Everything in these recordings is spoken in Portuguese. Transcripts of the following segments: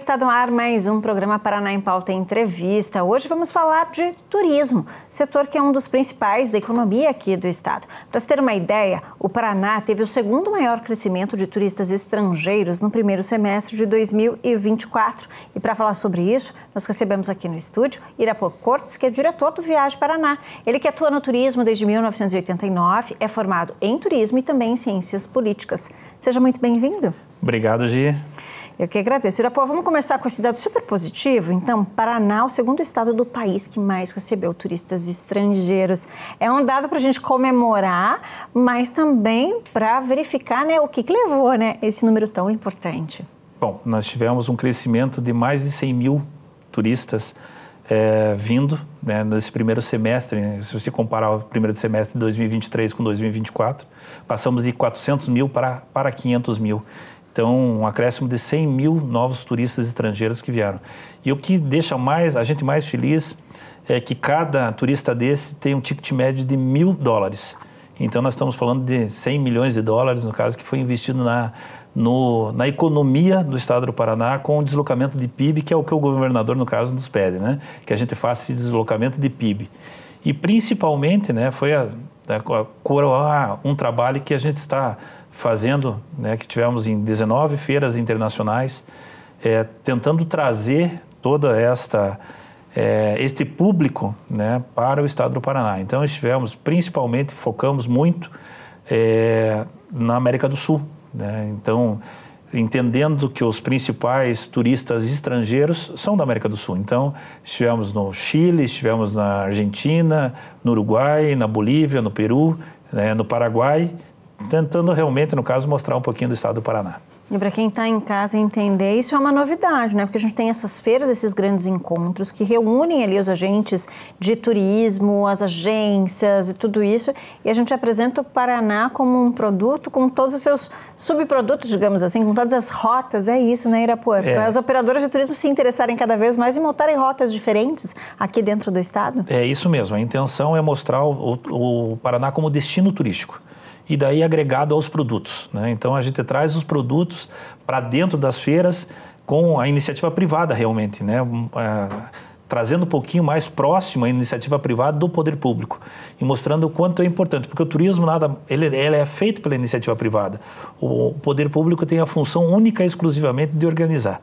está no ar mais um programa Paraná em Pauta Entrevista. Hoje vamos falar de turismo, setor que é um dos principais da economia aqui do estado. Para se ter uma ideia, o Paraná teve o segundo maior crescimento de turistas estrangeiros no primeiro semestre de 2024. E para falar sobre isso, nós recebemos aqui no estúdio Irapor Cortes, que é diretor do Viagem Paraná. Ele que atua no turismo desde 1989, é formado em turismo e também em ciências políticas. Seja muito bem-vindo. Obrigado, Gia. Eu que agradeço. Irapó, vamos começar com esse dado super positivo. Então, Paraná, o segundo estado do país que mais recebeu turistas estrangeiros. É um dado para a gente comemorar, mas também para verificar né, o que, que levou né, esse número tão importante. Bom, nós tivemos um crescimento de mais de 100 mil turistas é, vindo né, nesse primeiro semestre. Né, se você comparar o primeiro semestre de 2023 com 2024, passamos de 400 mil para, para 500 mil. Então, um acréscimo de 100 mil novos turistas estrangeiros que vieram. E o que deixa mais a gente mais feliz é que cada turista desse tem um ticket médio de mil dólares. Então, nós estamos falando de 100 milhões de dólares, no caso, que foi investido na, no, na economia do estado do Paraná com o deslocamento de PIB, que é o que o governador, no caso, nos pede, né? Que a gente faça esse deslocamento de PIB. E principalmente, né, foi a, né, coroar um trabalho que a gente está fazendo, né, que tivemos em 19 feiras internacionais, é, tentando trazer toda esta é, este público né, para o Estado do Paraná. Então estivemos principalmente focamos muito é, na América do Sul. Né? Então entendendo que os principais turistas estrangeiros são da América do Sul. Então, estivemos no Chile, estivemos na Argentina, no Uruguai, na Bolívia, no Peru, né, no Paraguai, tentando realmente, no caso, mostrar um pouquinho do estado do Paraná. E para quem está em casa entender, isso é uma novidade, né? Porque a gente tem essas feiras, esses grandes encontros que reúnem ali os agentes de turismo, as agências e tudo isso, e a gente apresenta o Paraná como um produto com todos os seus subprodutos, digamos assim, com todas as rotas, é isso, né, Irapuã? É. Para as operadoras de turismo se interessarem cada vez mais e montarem rotas diferentes aqui dentro do estado? É isso mesmo, a intenção é mostrar o, o Paraná como destino turístico e daí agregado aos produtos. Né? Então a gente traz os produtos para dentro das feiras com a iniciativa privada realmente, né? É, trazendo um pouquinho mais próximo a iniciativa privada do poder público e mostrando o quanto é importante, porque o turismo nada ele, ele é feito pela iniciativa privada. O poder público tem a função única e exclusivamente de organizar.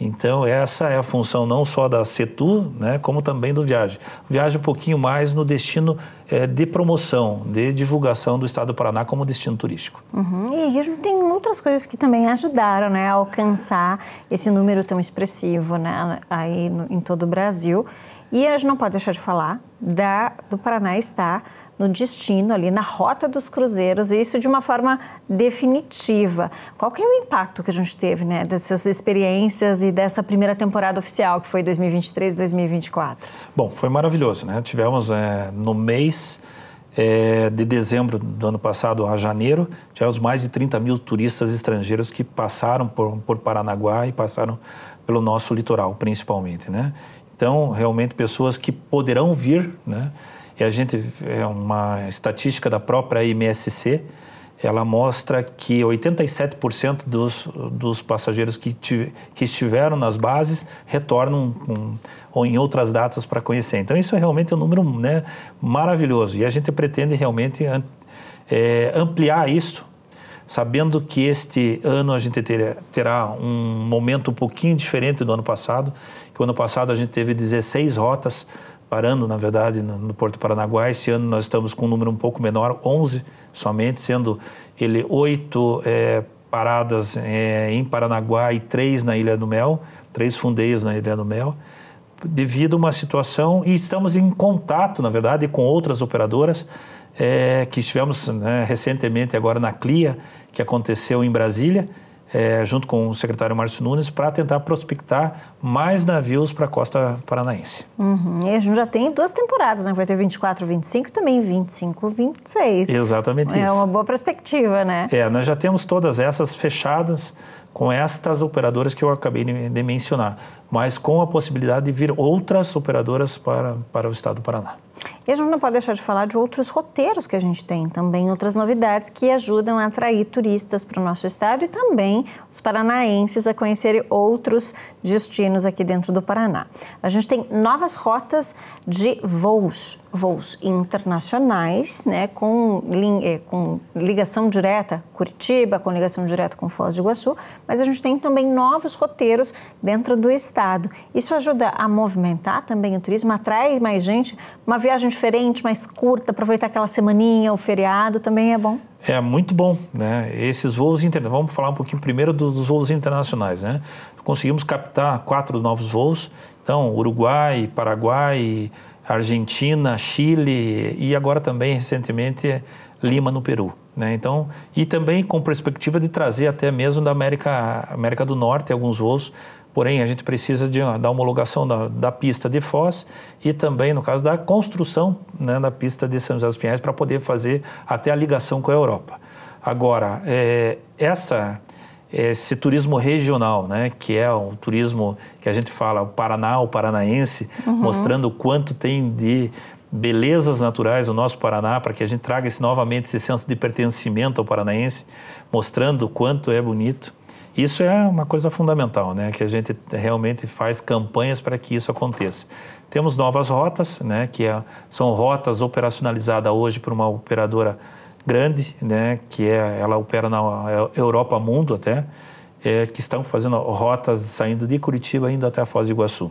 Então, essa é a função não só da CETU, né, como também do Viagem. Viagem um pouquinho mais no destino é, de promoção, de divulgação do estado do Paraná como destino turístico. Uhum. E tem outras coisas que também ajudaram né, a alcançar esse número tão expressivo né, aí no, em todo o Brasil. E a gente não pode deixar de falar da, do Paraná estar no destino, ali na rota dos cruzeiros, e isso de uma forma definitiva. Qual que é o impacto que a gente teve né, dessas experiências e dessa primeira temporada oficial, que foi 2023 2024? Bom, foi maravilhoso. Né? Tivemos é, no mês é, de dezembro do ano passado a janeiro, tivemos mais de 30 mil turistas estrangeiros que passaram por, por Paranaguá e passaram pelo nosso litoral, principalmente. Né? Então, realmente, pessoas que poderão vir, né? E a gente, é uma estatística da própria MSC, ela mostra que 87% dos, dos passageiros que, que estiveram nas bases retornam ou em outras datas para conhecer. Então, isso é realmente um número né, maravilhoso. E a gente pretende realmente é, ampliar isso, sabendo que este ano a gente ter, terá um momento um pouquinho diferente do ano passado, que o ano passado a gente teve 16 rotas parando, na verdade, no Porto Paranaguá. Esse ano nós estamos com um número um pouco menor, 11 somente, sendo ele oito é, paradas é, em Paranaguá e três na Ilha do Mel, três fundeios na Ilha do Mel, devido a uma situação, e estamos em contato, na verdade, com outras operadoras, é, que estivemos né, recentemente agora na CLIA, que aconteceu em Brasília, é, junto com o secretário Márcio Nunes, para tentar prospectar mais navios para a costa paranaense. Uhum. E a gente já tem duas temporadas, né? Vai ter 24, 25 e também 25, 26. Exatamente é isso. É uma boa perspectiva, né? É, nós já temos todas essas fechadas com estas operadoras que eu acabei de mencionar, mas com a possibilidade de vir outras operadoras para, para o estado do Paraná. E a gente não pode deixar de falar de outros roteiros que a gente tem também, outras novidades que ajudam a atrair turistas para o nosso estado e também os paranaenses a conhecerem outros destinos aqui dentro do Paraná. A gente tem novas rotas de voos, voos internacionais, né, com, eh, com ligação direta Curitiba, com ligação direta com Foz do Iguaçu, mas a gente tem também novos roteiros dentro do estado. Isso ajuda a movimentar também o turismo, atrai mais gente. Uma viagem diferente, mais curta, aproveitar aquela semaninha, o feriado também é bom? É muito bom, né? Esses voos internacionais, vamos falar um pouquinho primeiro dos voos internacionais, né? Conseguimos captar quatro novos voos, então Uruguai, Paraguai, Argentina, Chile e agora também recentemente Lima no Peru. Né? Então, e também com perspectiva de trazer até mesmo da América, América do Norte alguns voos Porém, a gente precisa de, da homologação da, da, pista de Foz e também, no caso, da construção né, da pista de São José dos Pinhais para poder fazer até a ligação com a Europa. Agora, é, essa, esse turismo regional, né, que é o turismo que a gente fala, o Paraná, o paranaense, uhum. mostrando o quanto tem de belezas naturais o nosso Paraná, para que a gente traga esse, novamente esse senso de pertencimento ao paranaense, mostrando o quanto é bonito. Isso é uma coisa fundamental, né? Que a gente realmente faz campanhas para que isso aconteça. Temos novas rotas, né? Que é, são rotas operacionalizadas hoje por uma operadora grande, né? Que é, ela opera na Europa Mundo até, é, que estão fazendo rotas saindo de Curitiba indo até a Foz do Iguaçu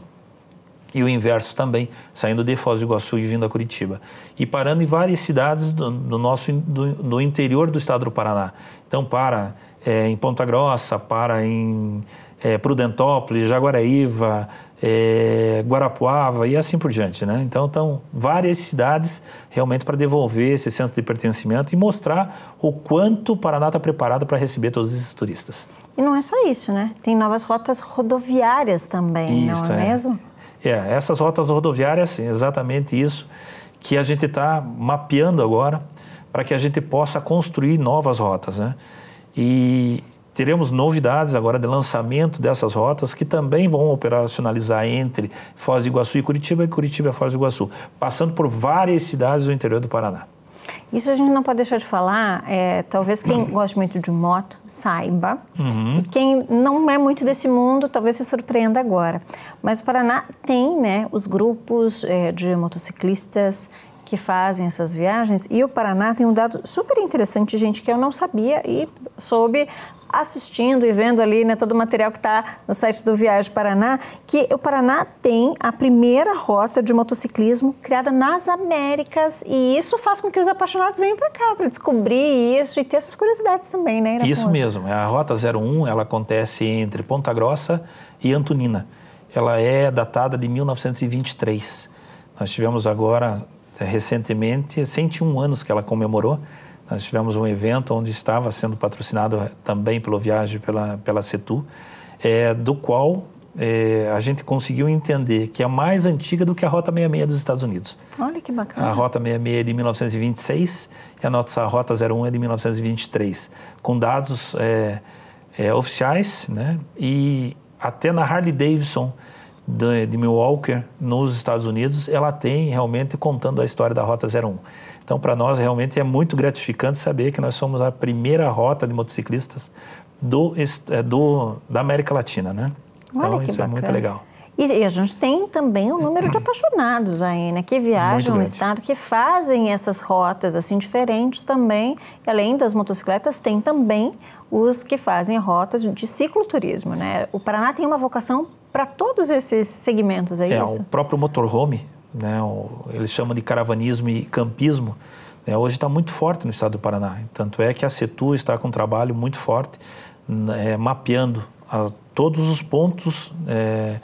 e o inverso também, saindo de Foz do Iguaçu e vindo a Curitiba. E parando em várias cidades do, do nosso do, do, interior do estado do Paraná. Então, para é, em Ponta Grossa, para em é, Prudentópolis, Jaguaraíva, é, Guarapuava e assim por diante. Né? Então, estão várias cidades realmente para devolver esse centro de pertencimento e mostrar o quanto o Paraná está preparado para receber todos esses turistas. E não é só isso, né? Tem novas rotas rodoviárias também, isso, não é, é, mesmo? É, essas rotas rodoviárias, sim, exatamente isso que a gente está mapeando agora para que a gente possa construir novas rotas, né? E teremos novidades agora de lançamento dessas rotas que também vão operacionalizar entre Foz do Iguaçu e Curitiba e Curitiba e Foz do Iguaçu, passando por várias cidades do interior do Paraná. Isso a gente não pode deixar de falar. É, talvez quem gosta muito de moto saiba. Uhum. E quem não é muito desse mundo, talvez se surpreenda agora. Mas o Paraná tem né, os grupos é, de motociclistas que fazem essas viagens. E o Paraná tem um dado super interessante, gente, que eu não sabia e soube assistindo e vendo ali né, todo o material que está no site do Viagem Paraná, que o Paraná tem a primeira rota de motociclismo criada nas Américas e isso faz com que os apaixonados venham para cá para descobrir isso e ter essas curiosidades também, né? Isso mesmo. É a Rota 01 ela acontece entre Ponta Grossa e Antonina. Ela é datada de 1923. Nós tivemos agora é, recentemente, 101 anos que ela comemorou, nós tivemos um evento onde estava sendo patrocinado eh, também pelo Viagem pela, pela CETU, é, eh, do qual é, a gente conseguiu entender que é mais antiga do que a Rota 66 dos Estados Unidos. Olha que bacana. A Rota 66 é de 1926 e a nossa Rota 01 é de 1923, com dados é, é, oficiais, né? E até na Harley Davidson, de, de Milwaukee nos Estados Unidos, ela tem realmente contando a história da Rota 01. Então, para nós, realmente é muito gratificante saber que nós somos a primeira rota de motociclistas do, é, do da América Latina, né? Olha então, isso bacana. é muito legal. E, a gente tem também o número de apaixonados aí, né? Que viajam no estado, que fazem essas rotas assim diferentes também. E além das motocicletas, tem também os que fazem rotas de cicloturismo, né? O Paraná tem uma vocação para todos esses segmentos, é, é isso? O próprio motorhome, né, o, eles chamam de caravanismo e campismo, né, hoje está muito forte no estado do Paraná. Tanto é que a CETU está com um trabalho muito forte, né, é, mapeando a, todos os pontos é,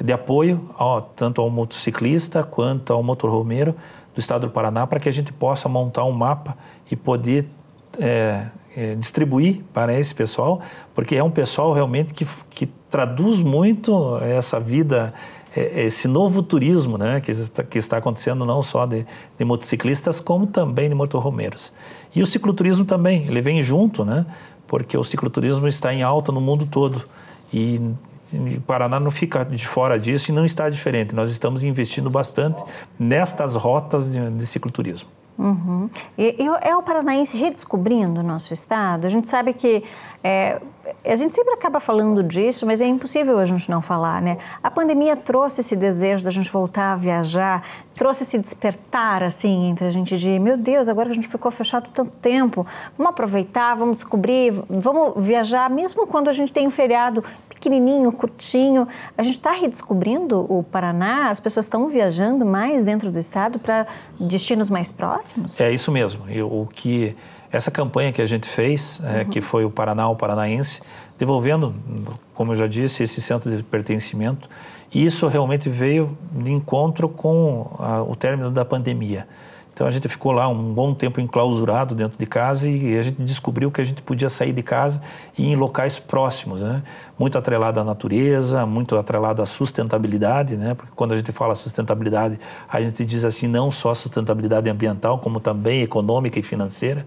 de apoio, ó, tanto ao motociclista quanto ao motorhomeiro do estado do Paraná, para que a gente possa montar um mapa e poder é, é, distribuir para esse pessoal, porque é um pessoal realmente que, que traduz muito essa vida, é, é, esse novo turismo né, que, está, que está acontecendo não só de, de, motociclistas, como também de motorromeiros. E o cicloturismo também, ele vem junto, né, porque o cicloturismo está em alta no mundo todo. E o Paraná não fica de fora disso e não está diferente. Nós estamos investindo bastante nestas rotas de, de cicloturismo. Uhum. E, é o paranaense redescobrindo o nosso estado. A gente sabe que é, a gente sempre acaba falando disso, mas é impossível a gente não falar, né? A pandemia trouxe esse desejo da gente voltar a viajar, trouxe esse despertar assim entre a gente de, meu Deus, agora que a gente ficou fechado tanto tempo, vamos aproveitar, vamos descobrir, vamos viajar, mesmo quando a gente tem um feriado pequenininho, curtinho. A gente está redescobrindo o Paraná, as pessoas estão viajando mais dentro do estado para destinos mais próximos? É isso mesmo. Eu, o que essa campanha que a gente fez, é, uhum. que foi o Paraná o Paranaense, devolvendo, como eu já disse, esse centro de pertencimento, isso realmente veio de encontro com a, o término da pandemia. Então a gente ficou lá um bom tempo enclausurado dentro de casa e a gente descobriu que a gente podia sair de casa e ir em locais próximos, né? Muito atrelado à natureza, muito atrelado à sustentabilidade, né? Porque quando a gente fala sustentabilidade, a gente diz assim não só sustentabilidade ambiental, como também econômica e financeira,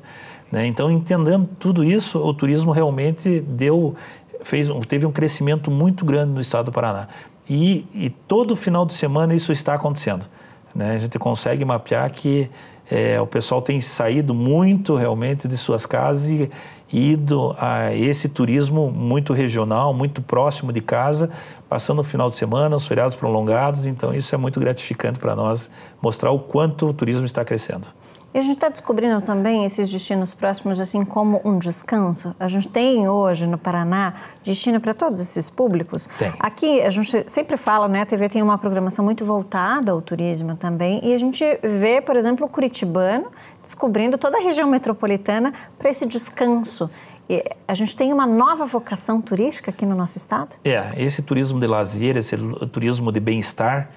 né? Então entendendo tudo isso, o turismo realmente deu fez teve um crescimento muito grande no estado do Paraná. E, e todo final de semana isso está acontecendo. Né? A gente consegue mapear que é, o pessoal tem saído muito realmente de suas casas e ido a esse turismo muito regional, muito próximo de casa, passando o final de semana, os feriados prolongados. Então, isso é muito gratificante para nós mostrar o quanto o turismo está crescendo. E a gente está descobrindo também esses destinos próximos, assim como um descanso. A gente tem hoje no Paraná destino para todos esses públicos. Tem. Aqui a gente sempre fala, né? A TV tem uma programação muito voltada ao turismo também. E a gente vê, por exemplo, o Curitibano descobrindo toda a região metropolitana para esse descanso. E a gente tem uma nova vocação turística aqui no nosso estado? É, esse turismo de lazer, esse turismo de bem-estar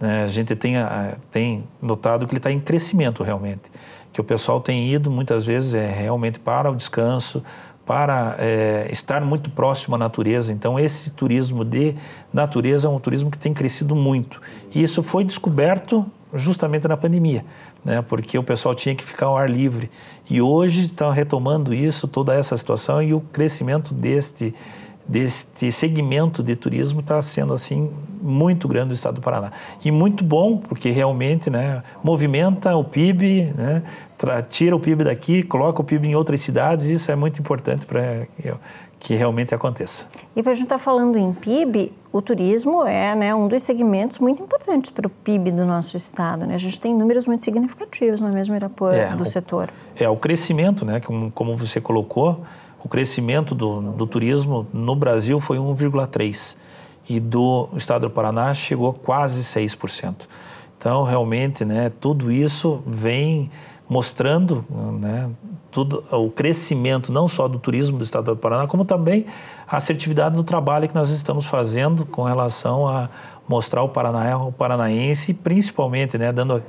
né? A gente tem, tem notado que ele está em crescimento realmente, que o pessoal tem ido muitas vezes é, realmente para o descanso, para é, estar muito próximo à natureza. Então, esse turismo de natureza é um turismo que tem crescido muito. E isso foi descoberto justamente na pandemia, né? porque o pessoal tinha que ficar ao ar livre. E hoje estão retomando isso, toda essa situação, e o crescimento deste, deste segmento de turismo está sendo assim muito grande do estado do Paraná. E muito bom, porque realmente né, movimenta o PIB, né, tira o PIB daqui, coloca o PIB em outras cidades, isso é muito importante para é, que realmente aconteça. E para a gente estar tá falando em PIB, o turismo é né, um dos segmentos muito importantes para o PIB do nosso estado. Né? A gente tem números muito significativos, no mesmo, Irapor, é, do o, setor? É, o crescimento, né, como, como você colocou, o crescimento do, do turismo no Brasil foi 1,3% e do estado do Paraná chegou a quase 6%. Então, realmente, né, tudo isso vem mostrando né, tudo, o crescimento não só do turismo do estado do Paraná, como também a assertividade no trabalho que nós estamos fazendo com relação a mostrar o Paraná, o paranaense, principalmente né, dando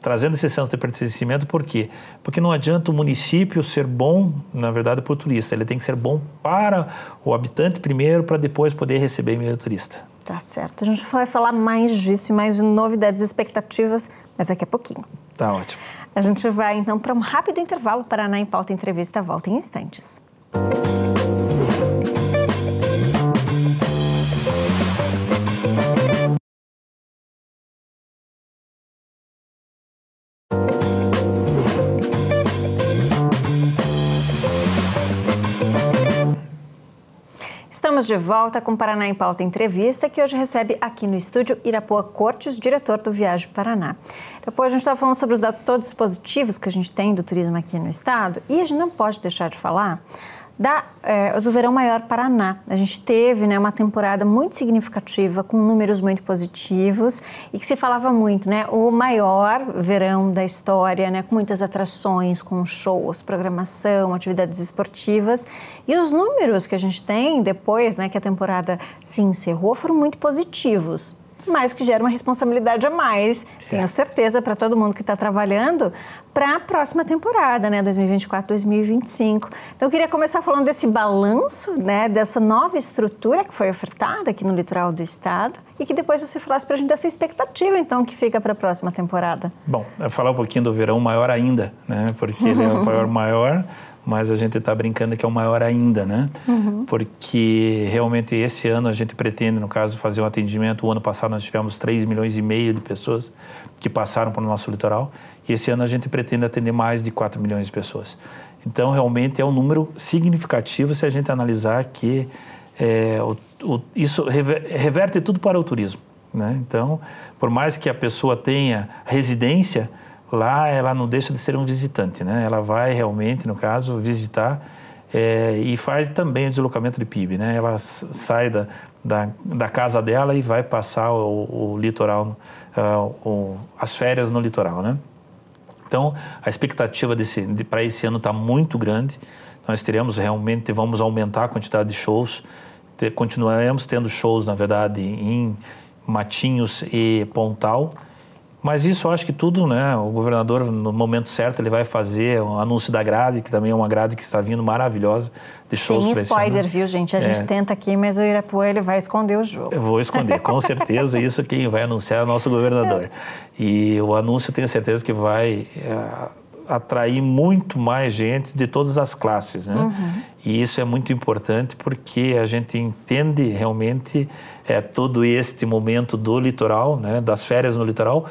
trazendo esse senso de pertencimento, por quê? Porque não adianta o município ser bom, na verdade, para o turista. Ele tem que ser bom para o habitante primeiro, para depois poder receber meio turista. Tá certo. A gente vai falar mais disso e mais de novidades expectativas, mas daqui a pouquinho. Tá ótimo. A gente vai, então, para um rápido intervalo. Paraná em Pauta Entrevista volta em instantes. Música Estamos de volta com Paraná em Pauta Entrevista, que hoje recebe aqui no estúdio Irapuã Cortes, diretor do Viagem Paraná. Depois a gente estava tá falando sobre os dados todos positivos que a gente tem do turismo aqui no estado, e a gente não pode deixar de falar da, é, do Verão Maior Paraná. A gente teve né, uma temporada muito significativa, com números muito positivos e que se falava muito, né? O maior verão da história, né? Com muitas atrações, com shows, programação, atividades esportivas. E os números que a gente tem depois, né? Que a temporada se encerrou, foram muito positivos mas que gera uma responsabilidade a mais, é. tenho certeza, para todo mundo que está trabalhando, para a próxima temporada, né, 2024, 2025. Então, eu queria começar falando desse balanço, né, dessa nova estrutura que foi ofertada aqui no litoral do estado e que depois você falasse para a gente dessa expectativa, então, que fica para a próxima temporada. Bom, eu falar um pouquinho do verão maior ainda, né, porque ele é o maior, maior mas a gente está brincando que é o maior ainda, né? Uhum. Porque realmente esse ano a gente pretende, no caso, fazer um atendimento. O ano passado nós tivemos 3 milhões e meio de pessoas que passaram pelo nosso litoral e esse ano a gente pretende atender mais de 4 milhões de pessoas. Então, realmente é um número significativo se a gente analisar que é, o, o, isso reverte tudo para o turismo. Né? Então, por mais que a pessoa tenha residência, lá ela não deixa de ser um visitante, né? Ela vai realmente, no caso, visitar é, e faz também o deslocamento de PIB, né? Ela sai da, da, da casa dela e vai passar o, o litoral, uh, o, as férias no litoral, né? Então, a expectativa de, para esse ano está muito grande. Nós teremos realmente, vamos aumentar a quantidade de shows. continuaremos tendo shows, na verdade, em Matinhos e Pontal. Mas isso eu acho que tudo, né? O governador, no momento certo, ele vai fazer o anúncio da grade, que também é uma grade que está vindo maravilhosa. de shows. Sem spoiler, viu, gente? A é. gente tenta aqui, mas o Irapuã ele vai esconder o jogo. Eu vou esconder, com certeza. É isso quem vai anunciar é o nosso governador. E o anúncio, tenho certeza que vai. É, atrair muito mais gente de todas as classes, né? Uhum. E isso é muito importante porque a gente entende realmente é, todo este momento do litoral, né, das férias no litoral,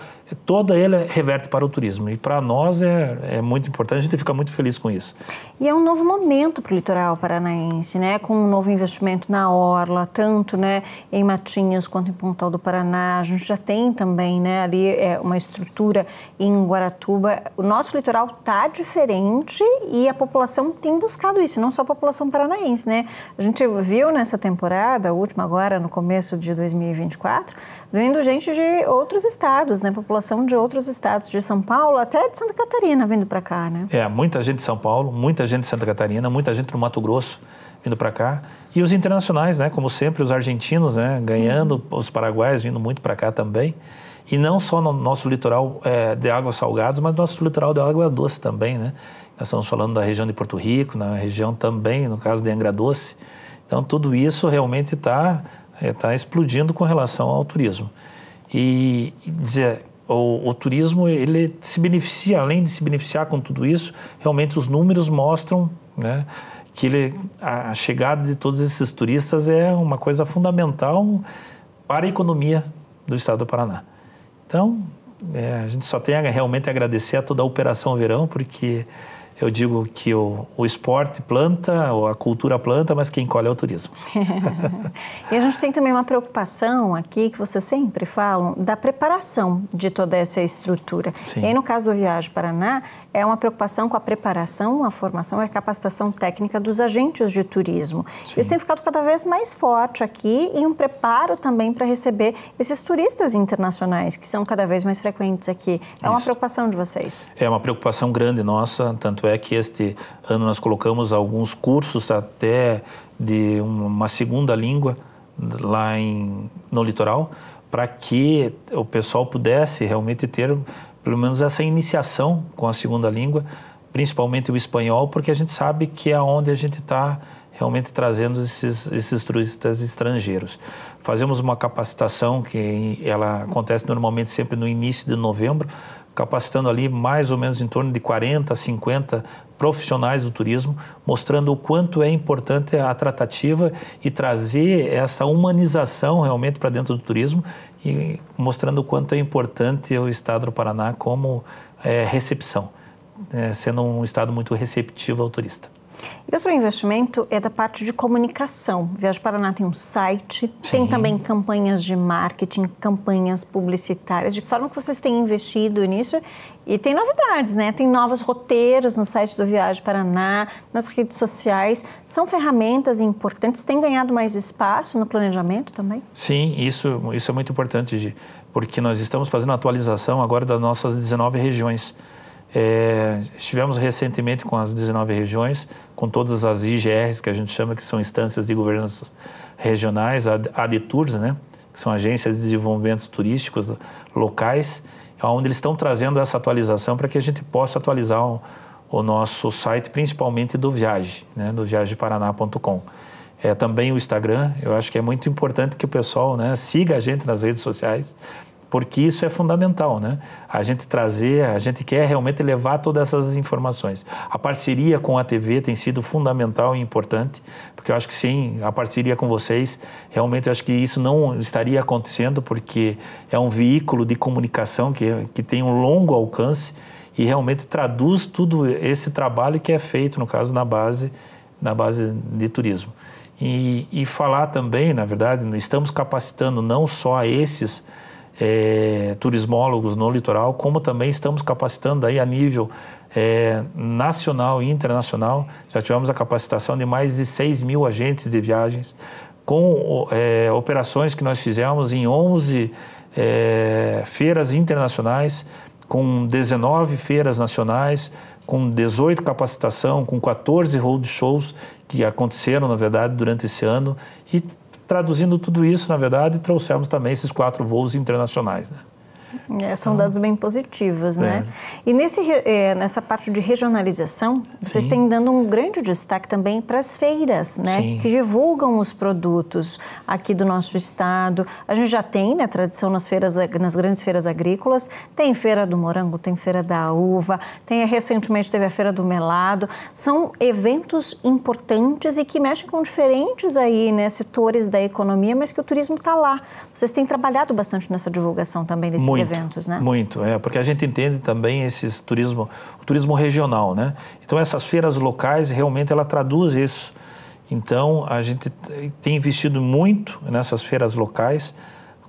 toda ela reverte para o turismo. E para nós é, é muito importante, a gente fica muito feliz com isso. E é um novo momento para o litoral paranaense, né? com um novo investimento na orla, tanto né, em Matinhos quanto em Pontal do Paraná. A gente já tem também né, ali é, uma estrutura em Guaratuba. O nosso litoral está diferente e a população tem buscado isso, não só a população população paranaense, né? A gente viu nessa temporada, a última agora, no começo de 2024, vindo gente de outros estados, né? População de outros estados, de São Paulo até de Santa Catarina vindo para cá, né? É, muita gente de São Paulo, muita gente de Santa Catarina, muita gente do Mato Grosso vindo para cá. E os internacionais, né? Como sempre, os argentinos, né? Ganhando, uhum. os paraguaios vindo muito para cá também. E não só no nosso litoral é, de águas salgadas, mas no nosso litoral de água doce também, né? Nós estamos falando da região de Porto Rico, na região também, no caso de Angra Doce. Então, tudo isso realmente está eh, tá explodindo com relação ao turismo. E, e dizer, o, o, turismo ele se beneficia, além de se beneficiar com tudo isso, realmente os números mostram né, que ele, a chegada de todos esses turistas é uma coisa fundamental para a economia do estado do Paraná. Então, é, a gente só tem a realmente agradecer a toda a Operação Verão, porque eu digo que o, o esporte planta, ou a cultura planta, mas quem colhe é o turismo. e a gente tem também uma preocupação aqui, que vocês sempre falam, da preparação de toda essa estrutura. Sim. E aí, no caso do Viagem Paraná, é uma preocupação com a preparação, a formação e a capacitação técnica dos agentes de turismo. Sim. Isso tem ficado cada vez mais forte aqui e um preparo também para receber esses turistas internacionais que são cada vez mais frequentes aqui. É Isso. uma preocupação de vocês? É uma preocupação grande nossa, tanto é que este ano nós colocamos alguns cursos até de uma segunda língua lá em, no litoral para que o pessoal pudesse realmente ter pelo menos essa iniciação com a segunda língua, principalmente o espanhol, porque a gente sabe que é onde a gente está realmente trazendo esses, esses turistas estrangeiros. Fazemos uma capacitação que ela acontece normalmente sempre no início de novembro, capacitando ali mais ou menos em torno de 40 a 50 profissionais do turismo, mostrando o quanto é importante a tratativa e trazer essa humanização realmente para dentro do turismo e mostrando o quanto é importante o estado do Paraná como é, recepção, é, sendo um estado muito receptivo ao turista. E outro investimento é da parte de comunicação. Viagem Paraná tem um site, Sim. tem também campanhas de marketing, campanhas publicitárias. De que forma que vocês têm investido nisso? E tem novidades, né? Tem novos roteiros no site do Viagem Paraná, nas redes sociais. São ferramentas importantes. Tem ganhado mais espaço no planejamento também? Sim, isso, isso é muito importante, Gi, porque nós estamos fazendo a atualização agora das nossas 19 regiões. É, estivemos recentemente com as 19 regiões, com todas as IGRs, que a gente chama que são instâncias de governança regionais, a ADTURS, né? que são agências de desenvolvimento turísticos locais, onde eles estão trazendo essa atualização para que a gente possa atualizar o, o nosso site, principalmente do Viagem, né? do viagemparaná.com. É, também o Instagram, eu acho que é muito importante que o pessoal né, siga a gente nas redes sociais, porque isso é fundamental, né? A gente trazer, a gente quer realmente levar todas essas informações. A parceria com a TV tem sido fundamental e importante, porque eu acho que sim, a parceria com vocês, realmente eu acho que isso não estaria acontecendo, porque é um veículo de comunicação que, que tem um longo alcance e realmente traduz tudo esse trabalho que é feito, no caso, na base, na base de turismo. E, e falar também, na verdade, estamos capacitando não só esses é, turismólogos no litoral, como também estamos capacitando aí a nível é, nacional e internacional. Já tivemos a capacitação de mais de 6 mil agentes de viagens, com é, operações que nós fizemos em 11 é, feiras internacionais, com 19 feiras nacionais, com 18 capacitação, com 14 road shows que aconteceram, na verdade, durante esse ano e traduzindo tudo isso, na verdade, trouxemos também esses quatro voos internacionais. Né? É, são então, dados bem positivos, né? é. né? E nesse, é, nessa parte de regionalização, vocês Sim. têm dando um grande destaque também para as feiras, né? Sim. Que divulgam os produtos aqui do nosso estado. A gente já tem né, tradição nas feiras, nas grandes feiras agrícolas. Tem feira do morango, tem feira da uva, tem recentemente teve a feira do melado. São eventos importantes e que mexem com diferentes aí, né, setores da economia, mas que o turismo está lá. Vocês têm trabalhado bastante nessa divulgação também desses Muito. eventos né? Muito, é, porque a gente entende também esses turismo, o turismo regional, né? Então essas feiras locais realmente ela traduz isso. Então a gente tem investido muito nessas feiras locais,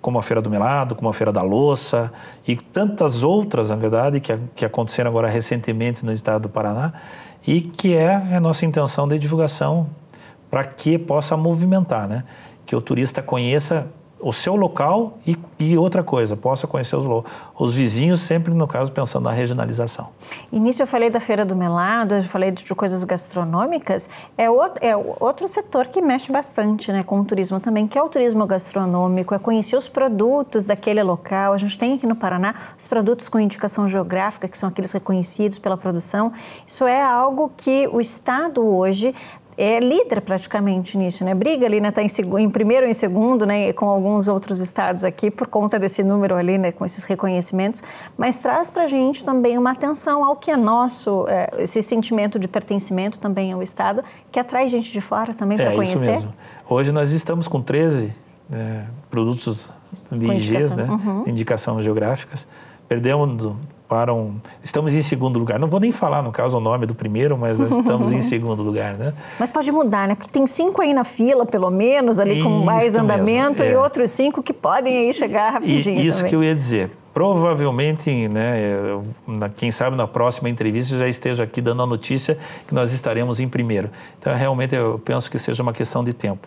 como a Feira do Melado, como a Feira da Louça e tantas outras, na verdade, que, que aconteceram agora recentemente no estado do Paraná e que é a nossa intenção de divulgação para que possa movimentar, né? Que o turista conheça o seu local e, e outra coisa, possa conhecer os, os, vizinhos, sempre no caso pensando na regionalização. Início eu falei da Feira do Melado, eu falei de, de coisas gastronômicas, é, o, é outro setor que mexe bastante né, com o turismo também, que é o turismo gastronômico, é conhecer os produtos daquele local. A gente tem aqui no Paraná os produtos com indicação geográfica, que são aqueles reconhecidos pela produção. Isso é algo que o Estado hoje é líder praticamente nisso, né? Briga ali, né? Está em, em, primeiro ou em segundo, né? Com alguns outros estados aqui, por conta desse número ali, né? Com esses reconhecimentos. Mas traz para a gente também uma atenção ao que é nosso, é, esse sentimento de pertencimento também ao estado, que atrai gente de fora também é, para conhecer. É isso mesmo. Hoje nós estamos com 13 é, produtos de IGs, né? Uhum. Indicação geográficas. Perdemos ocuparam. Estamos em segundo lugar. Não vou nem falar, no caso, o nome do primeiro, mas nós estamos em segundo lugar, né? Mas pode mudar, né? Porque tem cinco aí na fila, pelo menos, ali isso com mais andamento, é. e outros cinco que podem aí chegar rapidinho. E isso também. que eu ia dizer. Provavelmente, né, quem sabe na próxima entrevista já esteja aqui dando a notícia que nós estaremos em primeiro. Então, realmente, eu penso que seja uma questão de tempo.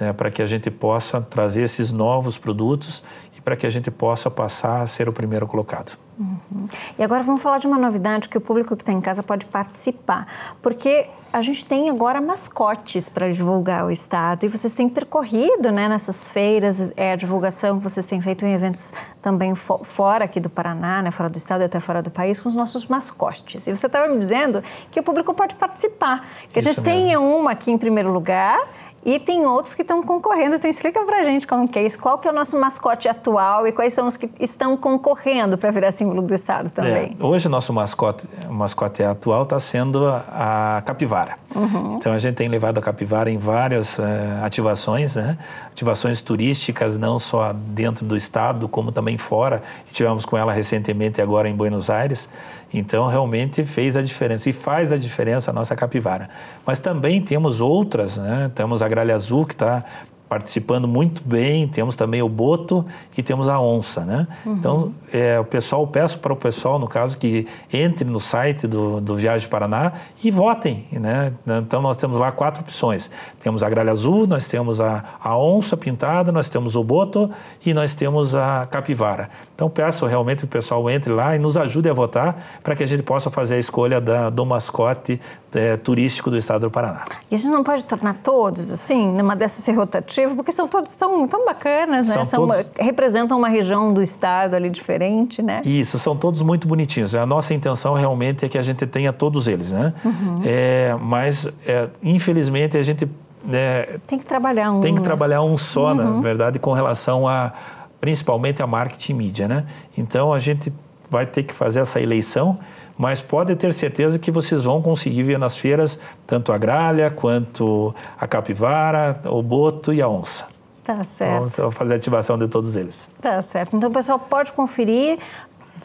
Né, para que a gente possa trazer esses novos produtos para que a gente possa passar a ser o primeiro colocado. Uhum. E agora vamos falar de uma novidade que o público que está em casa pode participar, porque a gente tem agora mascotes para divulgar o estado e vocês têm percorrido, né, nessas feiras, é a divulgação que vocês têm feito em eventos também fo fora aqui do Paraná, né, fora do estado e até fora do país com os nossos mascotes. E você estava me dizendo que o público pode participar, que Isso a gente mesmo. tenha uma aqui em primeiro lugar e tem outros que estão concorrendo. Então explica pra gente como que é isso. Qual que é o nosso mascote atual e quais são os que estão concorrendo para virar símbolo do Estado é, também? É, hoje o nosso mascote, mascote atual está sendo a, a capivara. Uhum. Então a gente tem levado a capivara em várias uh, ativações, né? ativações turísticas, não só dentro do Estado, como também fora. E tivemos com ela recentemente agora em Buenos Aires. Então realmente fez a diferença e faz a diferença a nossa capivara. Mas também temos outras, né? temos a gralha azul, que está participando muito bem, temos também o boto e temos a onça, né? Uhum. Então, é, o pessoal, peço para o pessoal, no caso, que entre no site do, do Viagem Paraná e votem, né? Então, nós temos lá quatro opções. Temos a gralha azul, nós temos a, a onça pintada, nós temos o boto e nós temos a capivara. Então, peço realmente que o pessoal entre lá e nos ajude a votar para que a gente possa fazer a escolha da, do mascote é, turístico do estado do Paraná. Isso não pode tornar todos, assim, numa dessas ser rotativo, porque são todos tão, tão bacanas, né? São todos... uma, representam uma região do estado ali diferente, né? Isso, são todos muito bonitinhos. A nossa intenção realmente é que a gente tenha todos eles, né? Uhum. É, mas, é, infelizmente, a gente... Né, tem que trabalhar um. Tem que né? trabalhar um só, né? uhum. na verdade, com relação a, principalmente, a marketing e mídia, né? Então, a gente vai ter que fazer essa eleição mas pode ter certeza que vocês vão conseguir ver nas feiras tanto a gralha quanto a capivara, o boto e a onça. Tá então, certo. Vamos fazer a ativação de todos eles. Tá certo. Então, pessoal, pode conferir.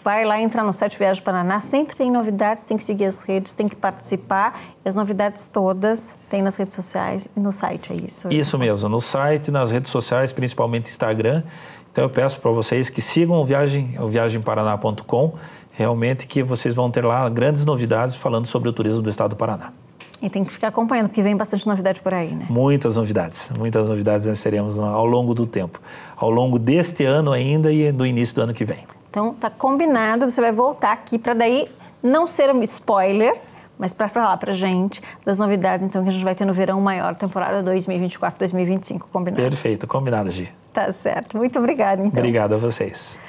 Vai lá entrar no site Viagem Paraná, sempre tem novidades, tem que seguir as redes, tem que participar. E as novidades todas tem nas redes sociais e no site, é isso? Né? Isso mesmo, no site, nas redes sociais, principalmente Instagram. Então eu peço para vocês que sigam o viagem, o viagemparaná.com realmente que vocês vão ter lá grandes novidades falando sobre o turismo do estado do Paraná. E tem que ficar acompanhando, porque vem bastante novidade por aí, né? Muitas novidades, muitas novidades nós teremos ao longo do tempo, ao longo deste ano ainda e do início do ano que vem. Então, tá combinado, você vai voltar aqui para daí não ser um spoiler, mas para falar para gente das novidades, então, que a gente vai ter no verão maior, temporada 2024-2025, combinado? Perfeito, combinado, Gi. Tá certo. Muito obrigada, então. Obrigado a vocês.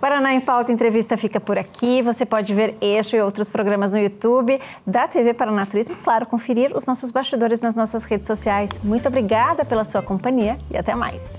Paraná em Pauta Entrevista fica por aqui. Você pode ver este e outros programas no YouTube da TV Paraná Turismo. Claro, conferir os nossos bastidores nas nossas redes sociais. Muito obrigada pela sua companhia e até mais.